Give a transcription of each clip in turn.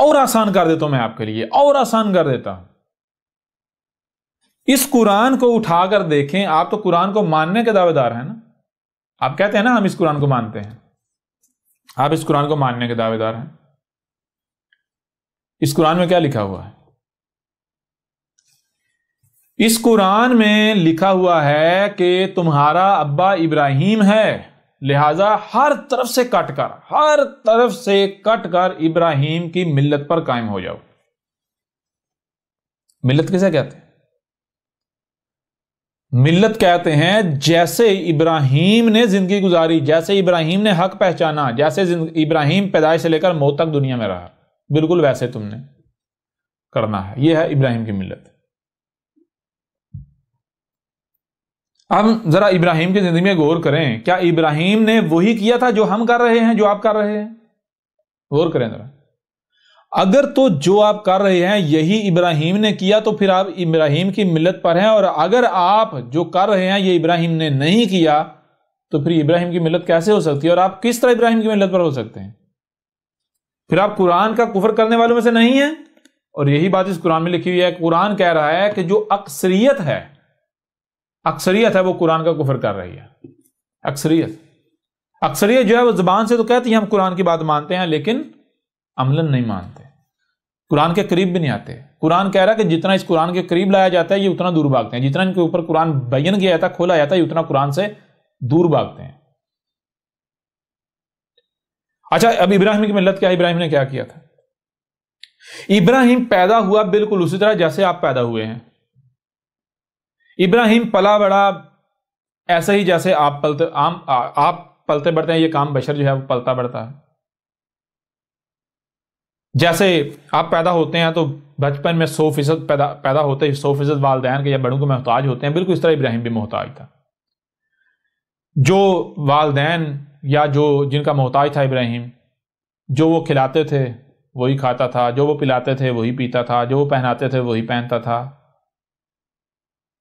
और आसान कर देता हूं मैं आपके लिए और आसान कर देता हूं इस कुरान को उठाकर देखें आप तो कुरान को मानने के दावेदार हैं ना आप कहते हैं ना हम इस कुरान को मानते हैं आप इस कुरान को मानने के दावेदार हैं इस कुरान में क्या लिखा हुआ है इस कुरान में लिखा हुआ है कि तुम्हारा अब्बा इब्राहिम है लिहाजा हर तरफ से कटकर हर तरफ से कटकर इब्राहिम की मिल्लत पर कायम हो जाओ मिल्लत किसे कहते हैं मिल्लत कहते हैं जैसे इब्राहिम ने ज़िंदगी गुजारी जैसे इब्राहिम ने हक पहचाना जैसे इब्राहिम पैदाइश से लेकर मौत तक दुनिया में रहा बिल्कुल वैसे तुमने करना है यह है इब्राहिम की मिल्लत हम जरा इब्राहिम की जिंदगी में गौर करें क्या इब्राहिम ने वही किया था जो हम कर रहे हैं जो आप कर रहे हैं गौर करें जरा अगर तो जो आप कर रहे हैं यही इब्राहिम ने किया तो फिर आप इब्राहिम की मिलत पर हैं और अगर आप जो कर रहे हैं ये इब्राहिम ने नहीं किया तो फिर इब्राहिम की मिलत कैसे हो सकती है और आप किस तरह इब्राहिम की मिलत पर हो सकते हैं फिर आप कुरान का कुफर करने वालों में से नहीं है और यही बात इस कुरान में लिखी हुई है कुरान कह रहा है कि जो अक्सरियत है अक्सरियत है वो कुरान का कुफर कर रही है अक्सरियत अक्सरियत जो है वो ज़बान से तो कहती है हम कुरान की बात मानते हैं लेकिन अमलन नहीं मानते कुरान के करीब भी नहीं आते कुरान कह रहा है कि जितना इस कुरान के करीब लाया जाता है ये उतना दूर भागते हैं जितना इनके ऊपर कुरान बयन किया जाता है खोला जाता है उतना कुरान से दूर भागते हैं अच्छा अब इब्राहिम की मिलत क्या इब्राहिम ने क्या किया था इब्राहिम पैदा हुआ बिल्कुल उसी तरह जैसे आप पैदा हुए हैं इब्राहिम पला बड़ा ऐसे ही जैसे आप पलते आम आप पलते बढ़ते हैं ये काम बशर जो है वो पलता बढ़ता है जैसे आप पैदा होते हैं तो बचपन में सौ फीसद पैदा पैदा होते ही सौ फीसद वालदेन के या बड़ों को मोहताज होते हैं बिल्कुल इस तरह इब्राहिम भी मोहताज था जो वालदेन या जो जिनका मोहताज था इब्राहिम जो वो खिलाते थे वही खाता था जो वो पिलाते थे वही पीता था जो वो पहनाते थे वही पहनता था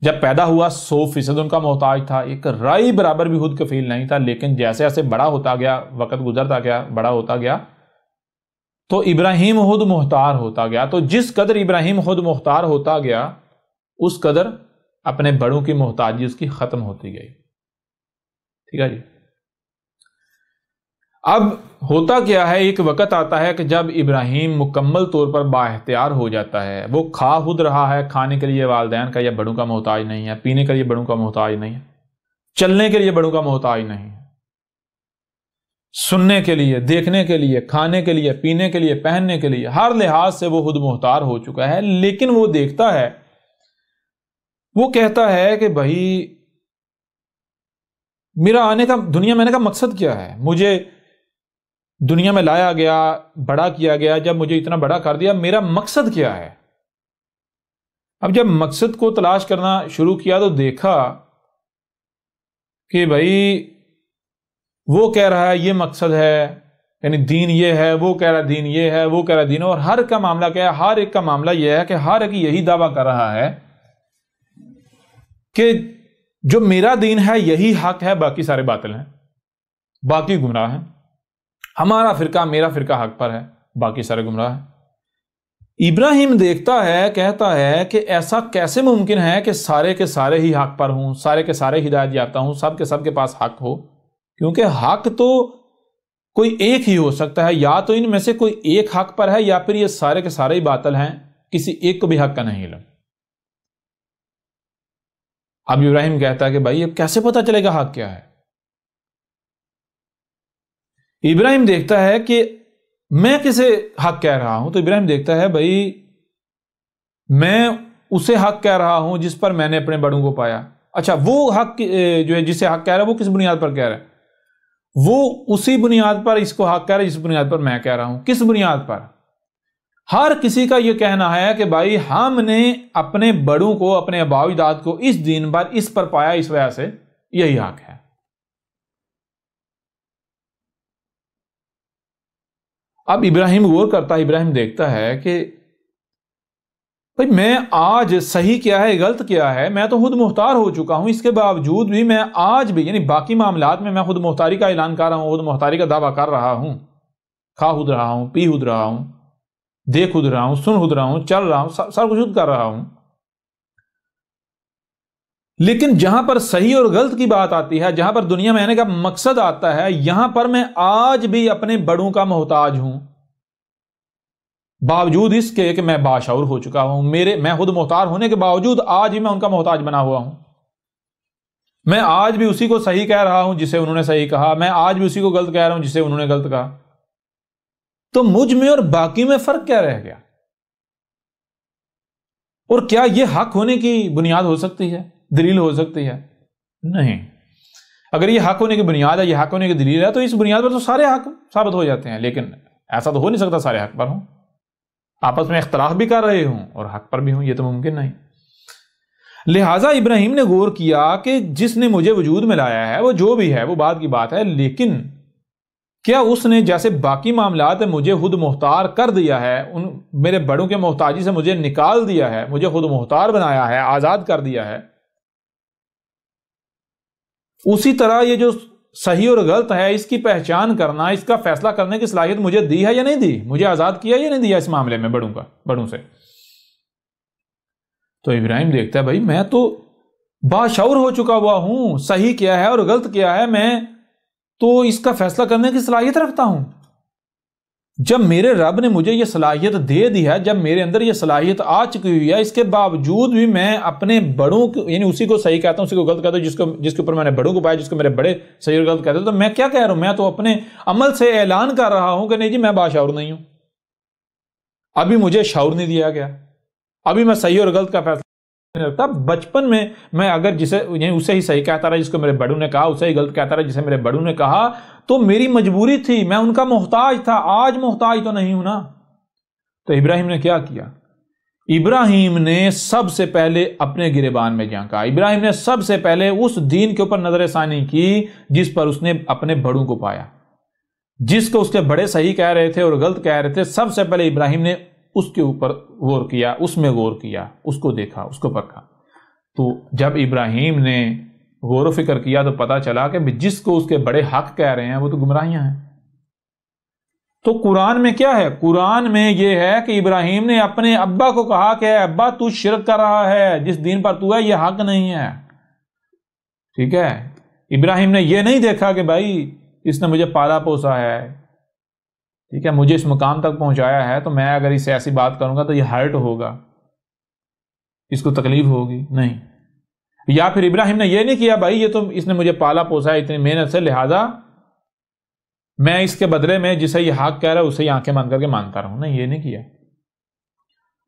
जब पैदा हुआ सौ फीसद उनका मोहताज था एक राई बराबर भी खुद कफील नहीं था लेकिन जैसे जैसे बड़ा होता गया वक्त गुजरता गया बड़ा होता गया तो इब्राहिम खुद मोहतार होता गया तो जिस कदर इब्राहिम खुद मोहतार होता गया उस कदर अपने बड़ों की मोहताजी उसकी ख़त्म होती गई ठीक है जी अब होता क्या है एक वक़्त आता है कि जब इब्राहिम मुकम्मल तौर पर बाहतियार हो जाता है वो खा खुद रहा है खाने के लिए वालदेन का या बड़ों का मोहताज नहीं है पीने के लिए बड़ों का मोहताज नहीं है चलने के लिए बड़ों का मोहताज नहीं है सुनने के लिए देखने के लिए खाने के लिए पीने के लिए पहनने के लिए हर लिहाज से वो खुद मोहतार हो चुका है लेकिन वो देखता है वो कहता है कि भाई मेरा आने का दुनिया में आने का मकसद क्या है मुझे दुनिया में लाया गया बड़ा किया गया जब मुझे इतना बड़ा कर दिया मेरा मकसद क्या है अब जब मकसद को तलाश करना शुरू किया तो देखा कि भाई वो कह रहा है ये मकसद है यानी दीन ये है वो कह रहा दीन ये है वो कह रहा दीन और हर का मामला क्या है हर एक का मामला यह है कि हर एक यही दावा कर रहा है कि जो मेरा दीन है यही हक है बाकी सारे बातल हैं बाकी गुमराह हैं हमारा फिरका मेरा फिरका हक पर है बाकी सारे गुमराह है इब्राहिम देखता है कहता है कि ऐसा कैसे मुमकिन है कि सारे के सारे ही हक पर हूं सारे के सारे हिदायत याफ्ता हूं सब के सब के पास हक हो क्योंकि हक तो कोई एक ही हो सकता है या तो इनमें से कोई एक हक पर है या फिर ये सारे के सारे ही बातल हैं किसी एक को भी हक का नहीं लग अब इब्राहिम कहता है कि भाई अब कैसे पता चलेगा हक क्या है इब्राहिम देखता है कि मैं किसे हक कह रहा हूं तो इब्राहिम देखता है भाई मैं उसे हक कह रहा हूं जिस पर मैंने अपने बड़ों को पाया अच्छा वो हक जो है जिसे हक कह रहा है वो किस बुनियाद पर कह रहा है वो उसी बुनियाद पर इसको हक कह रहा है जिस बुनियाद पर मैं कह रहा हूं किस बुनियाद पर हर किसी का यह कहना है कि भाई हमने अपने बड़ों को अपने अबाविदाद को इस दिन पर इस पर पाया इस वजह से यही हक है अब इब्राहिम गौर करता है इब्राहिम देखता है कि भाई मैं आज सही क्या है गलत क्या है मैं तो खुद मुख्तार हो चुका हूं इसके बावजूद भी मैं आज भी यानी बाकी मामला में मैं खुद मुख्तारी का ऐलान कर रहा हूं खुद मुख्तारी का दावा कर रहा हूं खा खुद रहा हूं पी खुद रहा हूं देख खुद रहा हूं सुन खुद रहा हूं चल रहा हूं सब कुछ खुद कर रहा हूं लेकिन जहां पर सही और गलत की बात आती है जहां पर दुनिया में आने का मकसद आता है यहां पर मैं आज भी अपने बड़ों का मोहताज हूं बावजूद इसके कि मैं बाशाऊर हो चुका हूं मेरे मैं खुद मोहतार होने के बावजूद आज भी मैं उनका मोहताज बना हुआ हूं मैं आज भी उसी को सही कह रहा हूं जिसे उन्होंने सही कहा मैं आज भी उसी को गलत कह रहा हूं जिसे उन्होंने गलत कहा तो मुझ में और बाकी में फर्क क्या रह गया और क्या यह हक होने की बुनियाद हो सकती है दलील हो सकती है नहीं अगर ये हक होने की बुनियाद है ये हक होने की दलील है तो इस बुनियाद पर तो सारे हक साबित हो जाते हैं लेकिन ऐसा तो हो नहीं सकता सारे हक पर हों आपस में इख्तलाफ भी कर रहे हों और हक पर भी हों ये तो मुमकिन नहीं लिहाजा इब्राहिम ने गौर किया कि जिसने मुझे वजूद में लाया है वो जो भी है वो बात की बात है लेकिन क्या उसने जैसे बाकी मामला में मुझे खुद मुहतार कर दिया है उन मेरे बड़ों के मोहताजी से मुझे निकाल दिया है मुझे खुद मुहतार बनाया है आज़ाद कर दिया है उसी तरह ये जो सही और गलत है इसकी पहचान करना इसका फैसला करने की सलाहियत मुझे दी है या नहीं दी मुझे आज़ाद किया या नहीं दिया इस मामले में बड़ों का बड़ों से तो इब्राहिम देखता है भाई मैं तो बाशौर हो चुका हुआ हूं सही क्या है और गलत क्या है मैं तो इसका फैसला करने की सलाहियत रखता हूं जब मेरे रब ने मुझे ये सलाहियत दे दी है जब मेरे अंदर ये सलाहियत आ चुकी हुई है इसके बावजूद भी मैं अपने बड़ों को यानी उसी को सही कहता हूँ उसी को गलत कहता हूँ जिसको जिसके ऊपर मैंने बड़ों को पाया जिसको मेरे बड़े सही और गलत कहते हैं तो मैं क्या कह रहा हूँ मैं तो अपने अमल से ऐलान कर रहा हूँ कि नहीं जी मैं बाशाऊर नहीं हूँ अभी मुझे शावर नहीं दिया गया अभी मैं सही और गलत का फैसला बचपन में मैं अगर जिसे उसे ही सही कहता रहा जिसको मेरे बड़ों ने कहा उसे ही गलत कहता रहा जिसे मेरे बड़ों ने कहा तो मेरी मजबूरी थी मैं उनका मोहताज था आज मोहताज तो नहीं हूं ना तो इब्राहिम ने क्या किया इब्राहिम ने सबसे पहले अपने गिरेबान में झांका इब्राहिम ने सबसे पहले उस दीन के ऊपर नजर की जिस पर उसने अपने बड़ों को पाया जिसको उसके बड़े सही कह रहे थे और गलत कह रहे थे सबसे पहले इब्राहिम ने उसके ऊपर गौर किया उसमें गौर किया उसको देखा उसको परखा तो जब इब्राहिम ने गौर फिक्र किया तो पता चला कि जिसको उसके बड़े हक कह रहे हैं वो तो गुमराहियां हैं तो कुरान में क्या है कुरान में यह है कि इब्राहिम ने अपने अब्बा को कहा कि अब्बा तू शिरक कर रहा है जिस दिन पर तू है यह हक नहीं है ठीक है इब्राहिम ने यह नहीं देखा कि भाई इसने मुझे पाला पोसा है ठीक है मुझे इस मुकाम तक पहुंचाया है तो मैं अगर इससे ऐसी बात करूंगा तो ये हर्ट होगा इसको तकलीफ होगी नहीं या फिर इब्राहिम ने यह नहीं किया भाई ये तो इसने मुझे पाला पोसा है इतनी मेहनत से लिहाजा मैं इसके बदले में जिसे ये हाक कह रहा है उसे आंखें मान करके मानता रहा हूं ना ये नहीं किया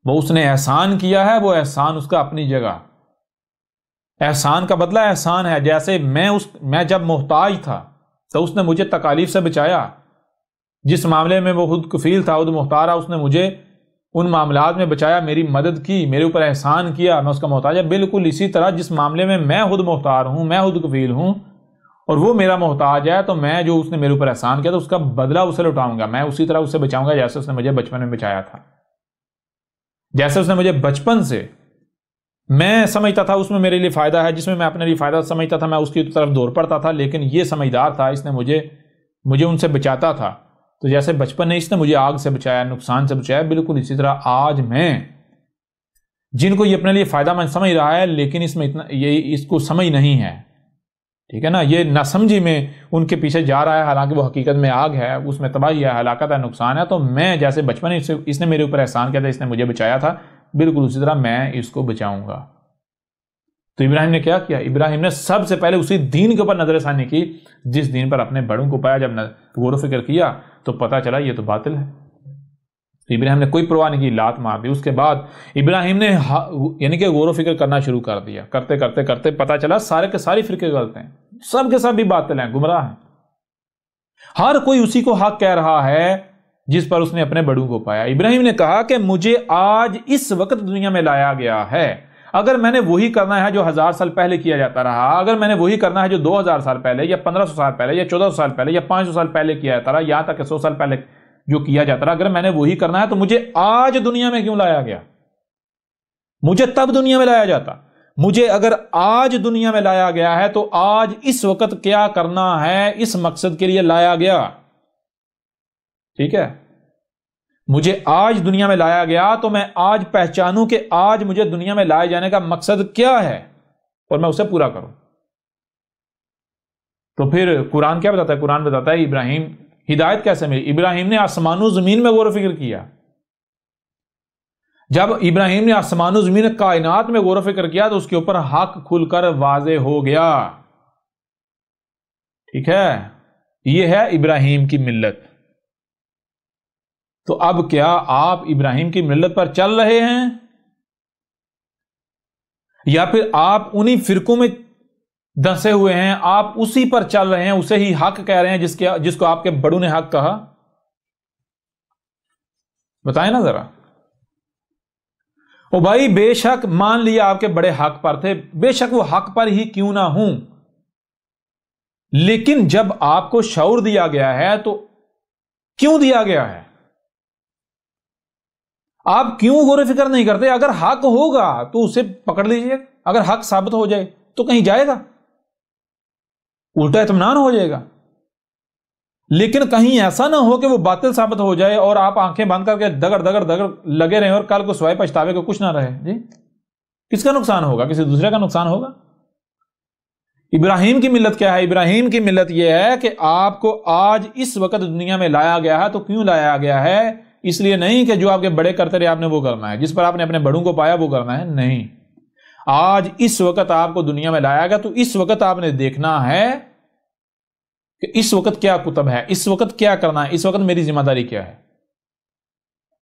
वो उसने एहसान किया है वो एहसान उसका अपनी जगह एहसान का बदला एहसान है जैसे मैं उस मैं जब मोहताज था तो उसने मुझे तकालीफ से बचाया जिस मामले में वो खुद कफील था खुद मुख्तारा उसने मुझे उन मामला में बचाया मेरी मदद की मेरे ऊपर एहसान किया मैं उसका मोहताज है बिल्कुल इसी तरह जिस मामले में मैं खुद मोहतार हूँ मैं खुद कफील हूँ और वो मेरा मोहताज है तो मैं जो उसने मेरे ऊपर एहसान किया तो उसका बदला उसे लुटाऊंगा मैं उसी तरह उसे बचाऊंगा जैसे उसने मुझे बचपन में बचाया था जैसे उसने मुझे बचपन से मैं समझता था उसमें मेरे लिए फ़ायदा है जिसमें मैं अपने लिए फ़ायदा समझता था मैं उसकी तरफ दौड़ पड़ता था लेकिन ये समझदार था इसने मुझे मुझे उनसे बचाता था तो जैसे बचपन ने इसने मुझे आग से बचाया नुकसान से बचाया बिल्कुल इसी तरह आज मैं जिनको ये अपने लिए फ़ायदा मंद समझ रहा है लेकिन इसमें इतना ये इसको समझ नहीं है ठीक है ना ये समझी में उनके पीछे जा रहा है हालांकि वो हकीकत में आग है उसमें तबाही है हलाकत है नुकसान है तो मैं जैसे बचपन इससे इसने मेरे ऊपर एहसान किया था इसने मुझे बचाया था बिल्कुल उसी तरह मैं इसको बचाऊंगा तो इब्राहिम ने क्या किया इब्राहिम ने सबसे पहले उसी दीन के ऊपर नजरसानी की जिस दीन पर अपने बड़ों को पाया जब गौर फिक्र किया तो पता चला ये तो बातिल है तो इब्राहिम ने कोई परवाह नहीं की लात मार दी उसके बाद इब्राहिम ने यानी कि गौर फिक्र करना शुरू कर दिया करते करते करते पता चला सारे के सारे फिरके गलत हैं सब के सब भी बातिल हैं गुमराह हैं हर कोई उसी को हक कह रहा है जिस पर उसने अपने बड़ों को पाया इब्राहिम ने कहा कि मुझे आज इस वक्त दुनिया में लाया गया है अगर मैंने वही करना है जो हजार साल पहले किया जाता रहा अगर मैंने वही करना है जो 2000 साल पहले या 1500 साल पहले या 1400 साल पहले या 500 साल पहले किया जाता रहा यहां तक सौ साल पहले जो किया जाता रहा अगर मैंने वही करना है तो मुझे आज दुनिया में क्यों लाया गया मुझे तब दुनिया में लाया जाता मुझे अगर आज दुनिया में लाया गया है तो आज इस वक्त क्या करना है इस मकसद के लिए लाया गया ठीक है मुझे आज दुनिया में लाया गया तो मैं आज पहचानूं कि आज मुझे दुनिया में लाए जाने का मकसद क्या है और मैं उसे पूरा करूं तो फिर कुरान क्या बताता है कुरान बताता है इब्राहिम हिदायत कैसे मिली इब्राहिम ने आसमानो जमीन में गौर फिक्र किया जब इब्राहिम ने आसमानो जमीन कायनात में गौर फिक्र किया तो उसके ऊपर हक खुलकर वाजे हो गया ठीक है यह है इब्राहिम की मिल्लत तो अब क्या आप इब्राहिम की मिलत पर चल रहे हैं या फिर आप उन्हीं फिरकों में दसे हुए हैं आप उसी पर चल रहे हैं उसे ही हक कह रहे हैं जिसके जिसको आपके बड़ू ने हक कहा बताए ना जरा ओ भाई बेशक मान लिया आपके बड़े हक पर थे बेशक वो हक पर ही क्यों ना हूं लेकिन जब आपको शौर दिया गया है तो क्यों दिया गया है आप क्यों गौर फिक्र नहीं करते अगर हक होगा तो उसे पकड़ लीजिए अगर हक साबित हो जाए तो कहीं जाएगा उल्टा इतमान हो जाएगा लेकिन कहीं ऐसा ना हो कि वो बातिल साबित हो जाए और आप आंखें बंद करके दगड़ दगड़ दगड़ लगे रहे और कल को स्वाय पछतावे को कुछ ना रहे जी किसका नुकसान होगा किसी दूसरे का नुकसान होगा इब्राहिम की मिलत क्या है इब्राहिम की मिलत यह है कि आपको आज इस वक्त दुनिया में लाया गया है तो क्यों लाया गया है इसलिए नहीं कि जो आपके बड़े करते रहे आपने वो करना है जिस पर आपने अपने बड़ों को पाया वो करना है नहीं आज इस वक्त आपको दुनिया में लाया गया तो इस वक्त आपने देखना है कि इस वक्त क्या कुतब है इस वक्त क्या करना है इस वक्त मेरी जिम्मेदारी क्या है